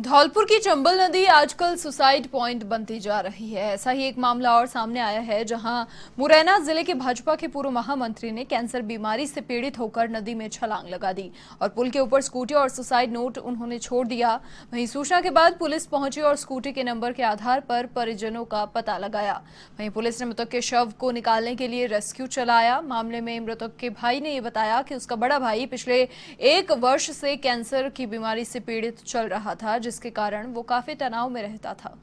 धौलपुर की चंबल नदी आजकल सुसाइड पॉइंट बनती जा रही है ऐसा ही एक मामला और सामने आया है जहां मुरैना जिले के भाजपा के पूर्व महामंत्री ने कैंसर बीमारी से पीड़ित होकर नदी में छलांग लगा दी और पुल के ऊपर स्कूटी और सुसाइड नोट उन्होंने छोड़ दिया वहीं सूचना के बाद पुलिस पहुंची और स्कूटी के नंबर के आधार पर परिजनों का पता लगाया वही पुलिस ने मृतक के शव को निकालने के लिए रेस्क्यू चलाया मामले में मृतक के भाई ने यह बताया कि उसका बड़ा भाई पिछले एक वर्ष से कैंसर की बीमारी से पीड़ित चल रहा था जिसके कारण वो काफ़ी तनाव में रहता था